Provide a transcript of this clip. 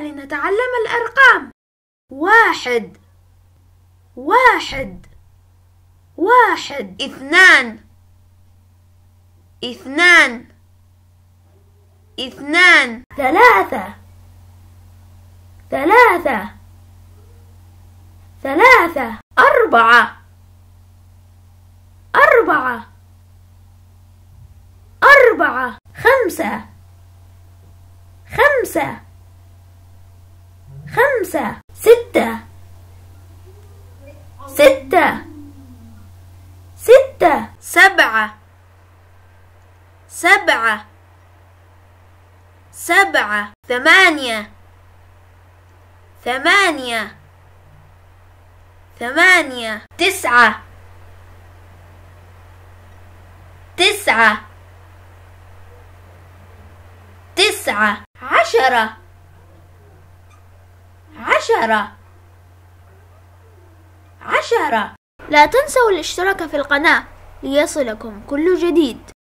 لنتعلم الأرقام واحد واحد واحد اثنان اثنان اثنان ثلاثة ثلاثة ثلاثة أربعة أربعة أربعة خمسة خمسة خمسة ستة ستة ستة سبعة سبعة سبعة ثمانية ثمانية ثمانية تسعة تسعة تسعة عشرة عشرة عشرة لا تنسوا الاشتراك في القناة ليصلكم كل جديد